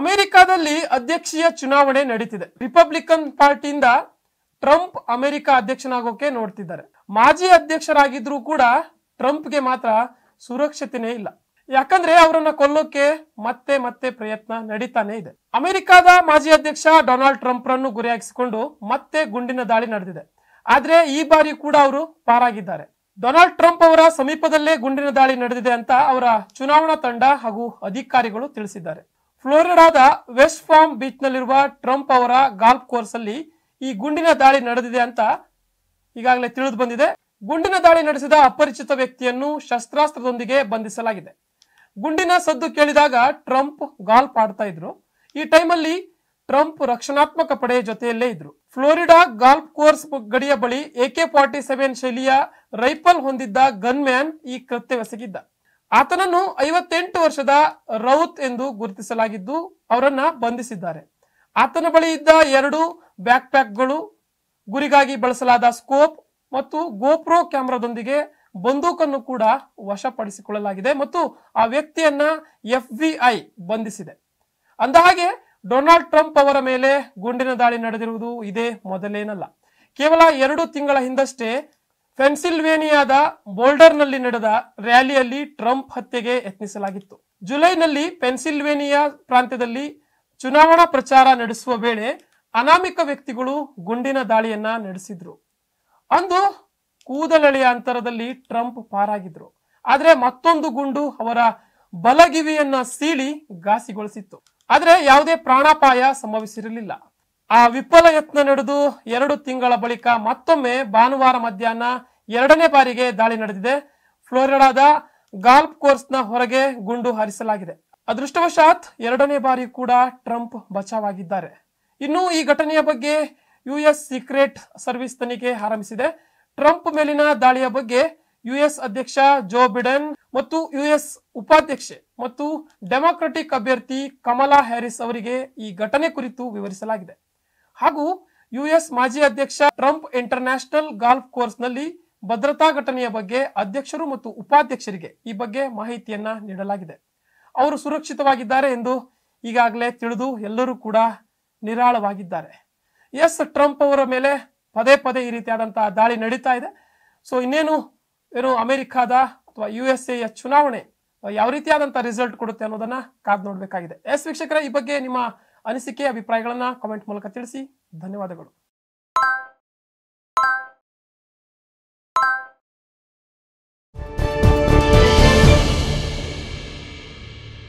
ಅಮೆರಿಕಾದಲ್ಲಿ ಅಧ್ಯಕ್ಷೀಯ ಚುನಾವಣೆ ನಡೀತಿದೆ ರಿಪಬ್ಲಿಕನ್ ಪಾರ್ಟಿಯಿಂದ ಟ್ರಂಪ್ ಅಮೆರಿಕ ಅಧ್ಯಕ್ಷನಾಗೋಕೆ ನೋಡ್ತಿದ್ದಾರೆ ಮಾಜಿ ಅಧ್ಯಕ್ಷರಾಗಿದ್ರೂ ಕೂಡ ಟ್ರಂಪ್ಗೆ ಮಾತ್ರ ಸುರಕ್ಷತೆನೇ ಇಲ್ಲ ಯಾಕಂದ್ರೆ ಅವರನ್ನ ಕೊಲ್ಲೋಕೆ ಮತ್ತೆ ಮತ್ತೆ ಪ್ರಯತ್ನ ನಡೀತಾನೆ ಇದೆ ಅಮೆರಿಕಾದ ಮಾಜಿ ಅಧ್ಯಕ್ಷ ಡೊನಾಲ್ಡ್ ಟ್ರಂಪ್ ರನ್ನು ಗುರಿಯಾಗಿಸಿಕೊಂಡು ಮತ್ತೆ ಗುಂಡಿನ ದಾಳಿ ನಡೆದಿದೆ ಆದ್ರೆ ಈ ಬಾರಿ ಕೂಡ ಅವರು ಪಾರಾಗಿದ್ದಾರೆ ಡೊನಾಲ್ಡ್ ಟ್ರಂಪ್ ಅವರ ಸಮೀಪದಲ್ಲೇ ಗುಂಡಿನ ದಾಳಿ ನಡೆದಿದೆ ಅಂತ ಅವರ ಚುನಾವಣಾ ತಂಡ ಹಾಗೂ ಅಧಿಕಾರಿಗಳು ತಿಳಿಸಿದ್ದಾರೆ ಫ್ಲೋರಿಡಾದ ವೆಸ್ಟ್ ಫಾರ್ಮ್ ಬೀಚ್ ನಲ್ಲಿರುವ ಟ್ರಂಪ್ ಅವರ ಗಾಲ್ಫ್ ಕೋರ್ಸ್ ಅಲ್ಲಿ ಈ ಗುಂಡಿನ ದಾಳಿ ನಡೆದಿದೆ ಅಂತ ಈಗಾಗಲೇ ತಿಳಿದು ಬಂದಿದೆ ಗುಂಡಿನ ದಾಳಿ ನಡೆಸಿದ ಅಪರಿಚಿತ ವ್ಯಕ್ತಿಯನ್ನು ಶಸ್ತ್ರಾಸ್ತ್ರದೊಂದಿಗೆ ಬಂಧಿಸಲಾಗಿದೆ ಗುಂಡಿನ ಸದ್ದು ಕೇಳಿದಾಗ ಟ್ರಂಪ್ ಗಾಲ್ಫ್ ಆಡ್ತಾ ಇದ್ರು ಈ ಟೈಮಲ್ಲಿ ಟ್ರಂಪ್ ರಕ್ಷಣಾತ್ಮಕ ಪಡೆಯ ಜೊತೆಯಲ್ಲೇ ಇದ್ರು ಫ್ಲೋರಿಡಾ ಗಾಲ್ಫ್ ಕೋರ್ಸ್ ಗಡಿಯ ಬಳಿ ಕೆ ಫಾರ್ಟಿ ಸೆವೆನ್ ಶೈಲಿಯ ರೈಫಲ್ ಹೊಂದಿದ್ದ ಗನ್ಮ್ಯಾನ್ ಈ ಕೃತ್ಯವೆಸಗಿದ್ದ ಆತನನ್ನು ಐವತ್ತೆಂಟು ವರ್ಷದ ರೌತ್ ಎಂದು ಗುರುತಿಸಲಾಗಿದ್ದು ಅವರನ್ನ ಬಂಧಿಸಿದ್ದಾರೆ ಆತನ ಬಳಿ ಇದ್ದ ಎರಡು ಬ್ಯಾಕ್ ಪ್ಯಾಕ್ಗಳು ಗುರಿಗಾಗಿ ಬಳಸಲಾದ ಸ್ಕೋಪ್ ಮತ್ತು ಗೋಪ್ರೋ ಕ್ಯಾಮೆರಾದೊಂದಿಗೆ ಬಂದೂಕನ್ನು ಕೂಡ ವಶಪಡಿಸಿಕೊಳ್ಳಲಾಗಿದೆ ಮತ್ತು ಆ ವ್ಯಕ್ತಿಯನ್ನ ಎಫ್ ಐ ಬಂಧಿಸಿದೆ ಅಂದಹಾಗೆ ಡೊನಾಲ್ಡ್ ಟ್ರಂಪ್ ಅವರ ಮೇಲೆ ಗುಂಡಿನ ದಾಳಿ ನಡೆದಿರುವುದು ಇದೇ ಮೊದಲೇನಲ್ಲ ಕೇವಲ ಎರಡು ತಿಂಗಳ ಹಿಂದಷ್ಟೇ ಪೆನ್ಸಿಲ್ವೇನಿಯಾದ ಬೋಲ್ಡರ್ನಲ್ಲಿ ನಡೆದ ರ್ಯಾಲಿಯಲ್ಲಿ ಟ್ರಂಪ್ ಹತ್ಯೆಗೆ ಯತ್ನಿಸಲಾಗಿತ್ತು ಜುಲೈನಲ್ಲಿ ಪೆನ್ಸಿಲ್ವೇನಿಯಾ ಪ್ರಾಂತ್ಯದಲ್ಲಿ ಚುನಾವಣಾ ಪ್ರಚಾರ ನಡೆಸುವ ವೇಳೆ ಅನಾಮಿಕ ವ್ಯಕ್ತಿಗಳು ಗುಂಡಿನ ದಾಳಿಯನ್ನ ನಡೆಸಿದ್ರು ಅಂದು ಕೂದಲಳೆಯ ಅಂತರದಲ್ಲಿ ಟ್ರಂಪ್ ಪಾರಾಗಿದ್ರು ಆದರೆ ಮತ್ತೊಂದು ಗುಂಡು ಅವರ ಬಲಗಿವಿಯನ್ನ ಸೀಳಿ ಘಾಸಿಗೊಳಿಸಿತ್ತು ಆದರೆ ಯಾವುದೇ ಪ್ರಾಣಾಪಾಯ ಸಂಭವಿಸಿರಲಿಲ್ಲ ಆ ವಿಫಲ ಯತ್ನ ನಡೆದು ಎರಡು ತಿಂಗಳ ಬಳಿಕ ಮತ್ತೊಮ್ಮೆ ಭಾನುವಾರ ಮಧ್ಯಾಹ್ನ ಎರಡನೇ ಬಾರಿಗೆ ದಾಳಿ ನಡೆದಿದೆ ಫ್ಲೋರಿಡಾದ ಗಾಲ್ಫ್ ಕೋರ್ಸ್ನ ಹೊರಗೆ ಗುಂಡು ಹಾರಿಸಲಾಗಿದೆ ಅದೃಷ್ಟವಶಾತ್ ಎರಡನೇ ಬಾರಿ ಕೂಡ ಟ್ರಂಪ್ ಬಚಾವಾಗಿದ್ದಾರೆ ಇನ್ನು ಈ ಘಟನೆಯ ಬಗ್ಗೆ ಯುಎಸ್ ಸೀಕ್ರೆಟ್ ಸರ್ವಿಸ್ ತನಿಖೆ ಆರಂಭಿಸಿದೆ ಟ್ರಂಪ್ ಮೇಲಿನ ದಾಳಿಯ ಬಗ್ಗೆ ಯುಎಸ್ ಅಧ್ಯಕ್ಷ ಜೋ ಬಿಡನ್ ಮತ್ತು ಯುಎಸ್ ಉಪಾಧ್ಯಕ್ಷೆ ಮತ್ತು ಡೆಮಾಕ್ರೆಟಿಕ್ ಅಭ್ಯರ್ಥಿ ಕಮಲಾ ಹ್ಯಾರಿಸ್ ಅವರಿಗೆ ಈ ಘಟನೆ ಕುರಿತು ವಿವರಿಸಲಾಗಿದೆ ಹಾಗೂ ಯುಎಸ್ ಮಾಜಿ ಅಧ್ಯಕ್ಷ ಟ್ರಂಪ್ ನ್ಯಾಷನಲ್ ಗಾಲ್ಫ್ ನಲ್ಲಿ ಭದ್ರತಾ ಘಟನೆಯ ಬಗ್ಗೆ ಅಧ್ಯಕ್ಷರು ಮತ್ತು ಉಪಾಧ್ಯಕ್ಷರಿಗೆ ಈ ಬಗ್ಗೆ ಮಾಹಿತಿಯನ್ನ ನೀಡಲಾಗಿದೆ ಅವರು ಸುರಕ್ಷಿತವಾಗಿದ್ದಾರೆ ಎಂದು ಈಗಾಗಲೇ ತಿಳಿದು ಎಲ್ಲರೂ ಕೂಡ ನಿರಾಳವಾಗಿದ್ದಾರೆ ಎಸ್ ಟ್ರಂಪ್ ಅವರ ಮೇಲೆ ಪದೇ ಪದೇ ಈ ರೀತಿಯಾದಂತಹ ದಾಳಿ ನಡೀತಾ ಇದೆ ಸೊ ಇನ್ನೇನು ಏನು ಅಮೆರಿಕಾದ ಅಥವಾ ಯು ಎಸ್ ಎ ಚುನಾವಣೆ ಯಾವ ರೀತಿಯಾದಂತಹ ರಿಸಲ್ಟ್ ಕೊಡುತ್ತೆ ಅನ್ನೋದನ್ನ ಕಾದ್ ನೋಡಬೇಕಾಗಿದೆ ಎಸ್ ವೀಕ್ಷಕರ ಈ ಬಗ್ಗೆ ನಿಮ್ಮ ಅನಿಸಿಕೆ ಅಭಿಪ್ರಾಯಗಳನ್ನು ಕಾಮೆಂಟ್ ಮೂಲಕ ತಿಳಿಸಿ ಧನ್ಯವಾದಗಳು